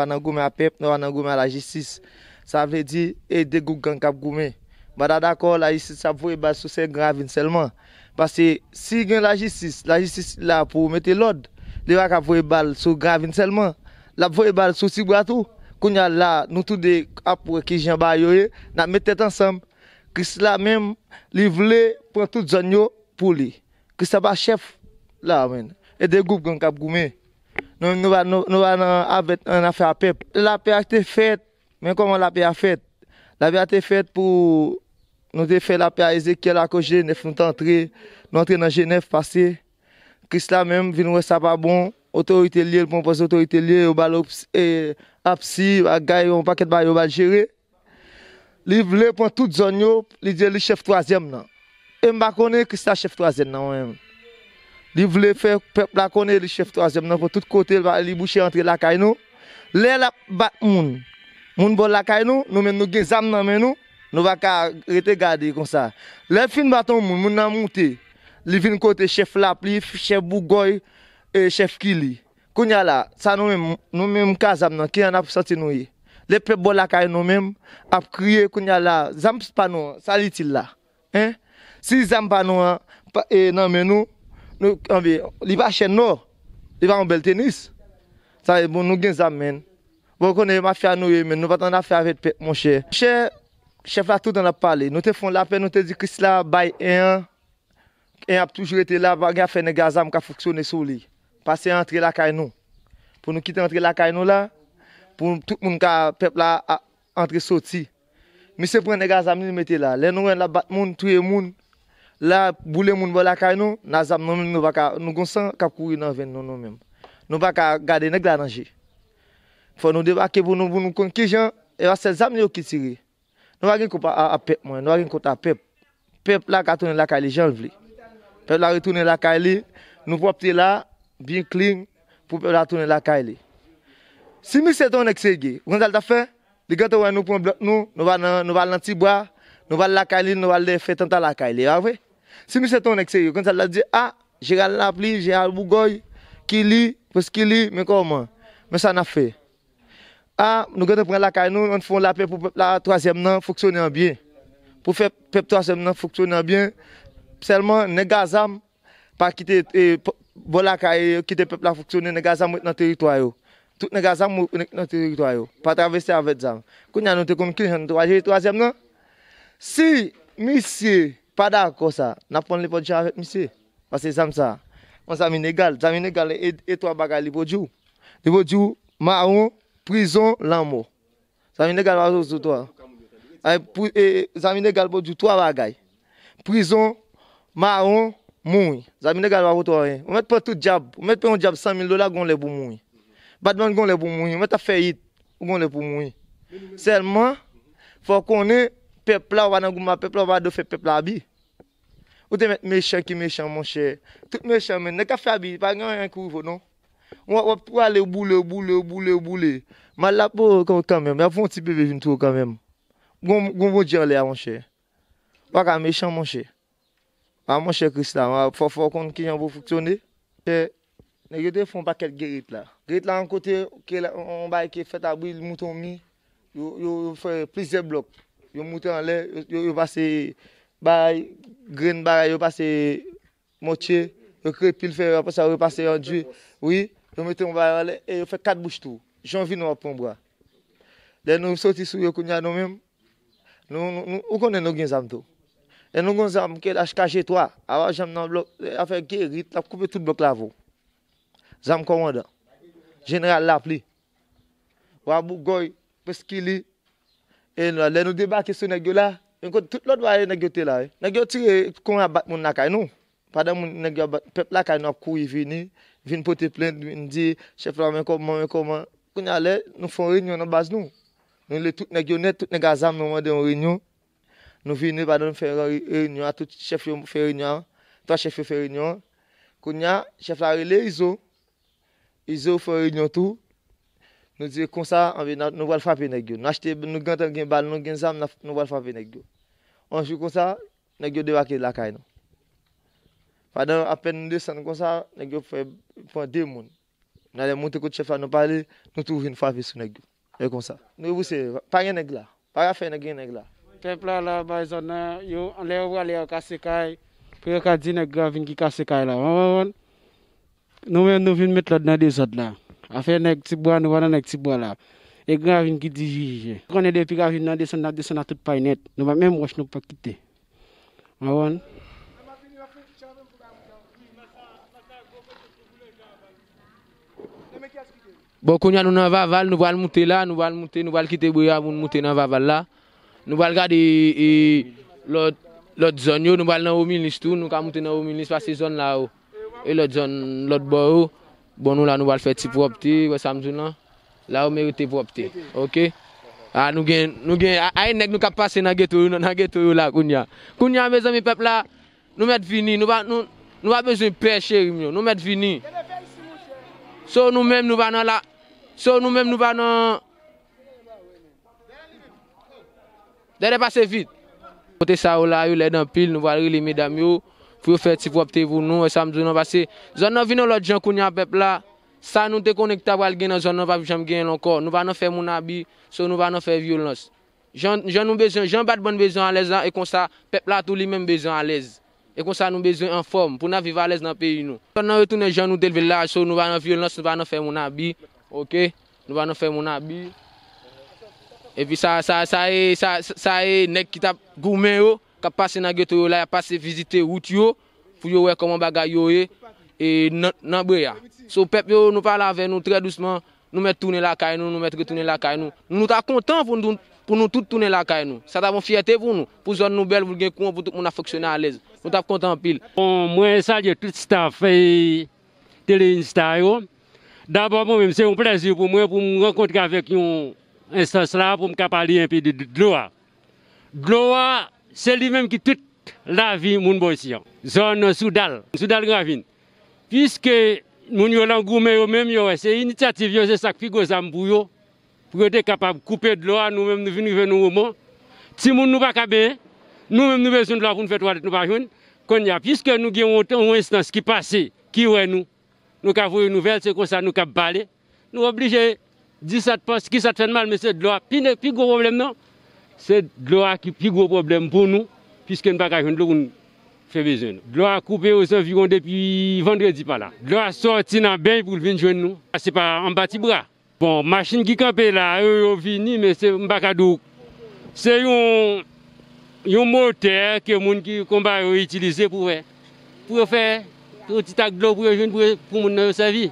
Anangoume non, a pep nou anangoume a la jistis Sa vle di e degouk gen kap goume Bada dako la jistis sa vwe bal sou se gravin selman Pase si gen la jistis, la jistis la pou mette lod Li wak ap vwe bal sou gravin selman La vwe bal sou si bratu Kou nyal la nou tou de ap wè ki jen ba yo e Nan mette tansam Kis la menm li vle pou an tout zanyo pou li Kis sa ba chef la men E degouk gen kap goume Nou va nan apet, nan apet apet. La apet a te fet, men koman la apet a fet? La apet a te fet pou nou te fet la apet a Ezekiel akoujenev nou te antre, nou antre nan jenev pase. Christa menm vinwe sa pa bon, otorite liye pou an pos otorite liye, ou balo e, apsi, a gayon, paket bayo baljere. Li vle pou an tout zon yo, li diye li chef troazem nan. E mba konen Christa chef troazem nan wèm. li vle fe pep lakone li chef troazem nan pou tout kote li boucher entre lakay nou, le lap bat moun, moun bol lakay nou, nou men nou gen zam nan men nou, nou va ka rete gade kon sa. Le fin baton moun, moun nan moute, li vin kote chef lap li, chef bugoy, e chef kili. Kounya la, sa nou men mou ka zam nan, ki an ap sante nou ye. Le pep bol lakay nou men, ap kriye kounya la, zam panou, sa li tila. Si zam panou, e, nan men nou, Li va chen nor, li va an bel tenis. San e bon nou gen zam men. Bon kon e ma fya nou e men, nou va tanda fya vet pep mon chè. Chè, chè fwa tout an ap pale. Nou te fon la pe, nou te di kris la bay e an. E an ap toujou rete la, ba gen fè negazam ka foksyone sou li. Pase entri la kay nou. Pon nou kite entri la kay nou la, pon tout moun ka pep la entri soti. Mi se pren negazam li me te la. Le nou en la bat moun, touye moun. La boule moun bo lakay nou, nazam nou mèm nou baka, nou gonsan kap kouri nan ven nou mèm. Nou baka gade nèk la nanje. Fò nou debake pou nou kon ki jan, eva se zam li yo ki tiri. Nou wagen kout ap pep mwen, nou wagen kout ap pep. Pep la ka tounen lakay li jan vli. Pep la re tounen lakay li, nou popte la, bin kling pou pep la tounen lakay li. Simi seton ek sege, wèndal ta fe, li gato wè nou pon blot nou, nou wale nan ti bwa, nou wale lakay li, nou wale le fetan ta lakay li, avè. Si mi se ton ek se yo, kon sa la di ah, ah, bon, a, jiral la pli, jiral bou goy, ki li, pwes ki li, men kon man, men sa na fe. A, nou gen te pren lakay nou, an te fon la pe pou pep la 3e nan, foksyon nan byen. Po pep 3e nan foksyon nan byen, selman nega zam, pa kite bol lakay, kite pep la foksyon nan, nega zam ou et nan teritwayo. Tout nega zam ou et nan teritwayo, pa traveste avet zam. Kon ya nou te kon, kin jan 3e nan, 3e nan. Si mi se... Pada akos sa. Napon li po dja avet misi. Pase zam sa. Mwen zami negal. Zami negal e etwa bagay li po dju. Li po dju. Maron. Prison. Lambo. Zami negal wakot wot eh, wot eh, wot. Zami negal po dju. To a bagay. Prison. Maron. Mouni. Zami negal wakot wot wot wot. Ou met pe tout jab. Ou met pe yon jab. San mil dola. Gon le pou mouni. Badman gon le pou mouni. Ou met a feyit. Gon le pou mouni. Selman. Fwa konen. Fwa konen. pep la wad an gouma, pep la wad oufe pep la bi. Ou te met mechan ki mechan manche. Toute mechan men, ne ka fya bi, pa gen yon yon kouvo non. Ou wap wap wale ou boule, ou boule, ou boule, ou boule. Ma la pou kou kan men, me avon ti pebe jen tou kan men. Goum ou bon di an le a manche. Ou ak a mechan manche. A manche kristal, wap fwa fwa kont ki yon wou fwoktoni. Pe, ne yo te fon paket gerit la. Gerit la an kote, ke la on bay ki fweta bou yon mouton mi, yo fwe plize blok. Yo mouti an lè, yo yu pase baray, gren baray, yo yu pase motye, yo kre pil fè, yo yu pase yon djou. Oui, yo mouti an baray an lè, e yo fè kat bouch tou. J'envi nou apon moua. Den nou soti sou yo kounya nou mèm. O konen nou gen zam tou. Den nou gen zam ke laj kajé toa. Awa jem nan blok, e afe gen rit, la koupe tout blok lavo. Zam kou wanda. Jenral lapli. Wabou goy, peskili. E nou alè nou debake sou negyo la, tout lòt wè negyo te la, eh. negyo ti re kon a bat moun nakay nou, padan moun negyo pep lakay nou akou yi vini, vin pote plen di, chef la men koman, men koman, koun alè nou fon renyon nan baz nou, nou le tout negyo net, tout negyo azam nou wè de yon renyon, nou vini padan fè renyon, tout chef yo fè renyon, tout chef yo fè renyon, koun alè chef la re le yi zo, yi zo fè renyon tou, Nou diye konsa, nou wal fapi negyo. Nou achete, nou gantan gen bal, nou gen zam, nou wal fapi negyo. Ou anjou konsa, negyo de wakil lakay nou. Fadan apen nou de san konsa, negyo fapi pou an de moun. Nan le moun te koute chef la nou pale, nou touvi e nou fapi sou negyo. E konsa. Nou e bouse, pa gen negla. Pa gafen neggen negla. Te pla la bay zon nan, yo anle wale yo kase kaj. Pe yo ka di negga vin ki kase kaj la. Nou ven nou vin met lod nan de zon nan. Afè nèk tibwa, nou wana nèk tibwa la. E gravin ki diji. Kone depi gravin nan, deson ap, deson ap, tout pa inet. Nou wane men mwosh nou pa kite. Awan. Bo konya nou nan vaval, nou wane mwote la, nou wane mwote, nou wane kite bou ya mwote nan vaval la. Nou wane gade e, lòt zon yo, nou wane nan wou milis tou, nou wane mwote nan wou milis pa se zon la yo. E lòt zon lòt bo yo. Bon nou la nou val fèti pou opti, wè samzou nan, la ou merite pou opti, ok? A ah, nou gen, nou gen, a enek nou ka pase nan getourou, nan getourou la, kounya. Kounya, mèzèmè pep la, nou mèd vini, nou va, nou, nou va bezèmè pechè, nou mèd vini. Sò nou mèm nou va nan la, sò nou mèm nou va nan, dè dè pase vit. Mote sa ou la, yu lè dè anpil, nou val rili mèdam yu. pou yo feti pou apte vou nou, e sa mdou nan basi. Zon nan vi nan lot jen kouni an pepla, sa nou te konen ki ta wal gen nan zon nan va jen gen lankor. Nou va nan fe moun abi, sou nou va nan fe violons. Jen bat bon bezen an lez nan, e kon sa pepla tou li men bezen an lez. E kon sa nou bezen an form, pou nan viva lez nan peyi nou. Son nan retounen jen nou te leve la, sou nou va nan violons, nou va nan fe moun abi. Ok? Nou va nan fe moun abi. E pi sa e nek ki ta goumen yo, oh. ka pase nan geto yo la, pase visite out yo, pou yo wekoman bagay yo e, e nan bre ya. So pep yo nou pala ave nou tre lousman, nou met toune la kay nou, nou met retoune la kay nou. Nou ta kontan pou nou tout toune la kay nou. Sa ta bon fiyete pou nou, pou zon nou bel voul gen kon, pou tout moun a foksyone a lez. Nou ta kontan pil. Bon, mwen salye tout staff e tele insta yo. Daba mwen mwen se yon prezi pou mwen, pou mwen rekonti avèk yon instas la, pou mwen kapali yon pi de gloa. Gloa, Se li menm ki tout la vi moun bon si yon. Zon sou dal. Sou dal gravine. Piske moun yon langou me yon menm yon wè. Se inityative yon zè sak pi go zambou yon. Pou yon te kapab koupe dloa. Nou menm nou vin nou ven nou ou moun. Ti moun nou baka be. Nou menm nou bezoun dloa pou nou fet wadet nou baki yon. Kon ya. Piske nou gen wote yon instance ki pase. Ki wè nou. Nou ka vou yon nouvel. Se kon sa nou ka bale. Nou oblige. Di sat pos. Ki sat fen mal mè se dloa. Pi go problem nou. Se dlo a ki pi gwo problem pou nou, piske mbak a jwen dlo koun fè bezen. Dlo a koupe ou se vikon depi vendredi pala. Dlo a sorti nan bèj pou vin jwen nou. Ah, se pa mbati bra. Bon, machin ki kape la, yo e, yo vini, mbe se mbak a douk. Se yon, yon motek ke moun ki komba yo itilize pou ve. Pou yo fe, pou ti tak dlo pou yo jwen, pou moun nou yo se vi.